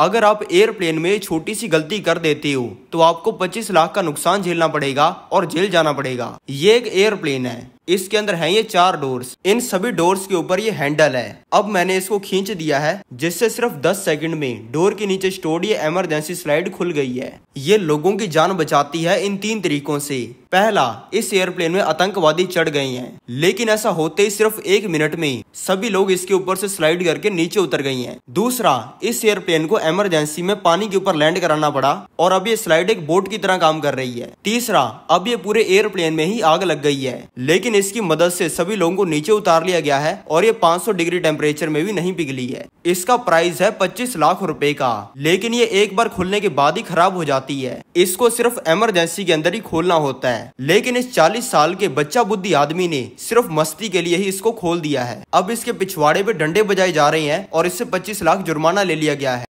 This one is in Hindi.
अगर आप एयरप्लेन में छोटी सी गलती कर देते हो तो आपको 25 लाख का नुकसान झेलना पड़ेगा और जेल जाना पड़ेगा ये एक एयरप्लेन है इसके अंदर है ये चार डोर्स इन सभी डोर्स के ऊपर ये हैंडल है अब मैंने इसको खींच दिया है जिससे सिर्फ 10 सेकंड में डोर के नीचे स्टोर्ड ये इमरजेंसी स्लाइड खुल गई है ये लोगों की जान बचाती है इन तीन तरीकों से पहला इस एयरप्लेन में आतंकवादी चढ़ गए हैं लेकिन ऐसा होते ही सिर्फ एक मिनट में सभी लोग इसके ऊपर से स्लाइड करके नीचे उतर गई हैं। दूसरा इस एयरप्लेन को इमरजेंसी में पानी के ऊपर लैंड कराना पड़ा और अब ये स्लाइड एक बोट की तरह काम कर रही है तीसरा अब ये पूरे एयरप्लेन में ही आग लग गई है लेकिन लेकिन इसकी मदद से सभी लोगों को नीचे उतार लिया गया है और ये 500 डिग्री टेम्परेचर में भी नहीं पिघली है इसका प्राइस है 25 लाख रुपए का लेकिन ये एक बार खुलने के बाद ही खराब हो जाती है इसको सिर्फ इमरजेंसी के अंदर ही खोलना होता है लेकिन इस चालीस साल के बच्चा बुद्धि आदमी ने सिर्फ मस्ती के लिए ही इसको खोल दिया है अब इसके पिछवाड़े पे डंडे बजाए जा रहे हैं और इससे पच्चीस लाख जुर्माना ले लिया गया है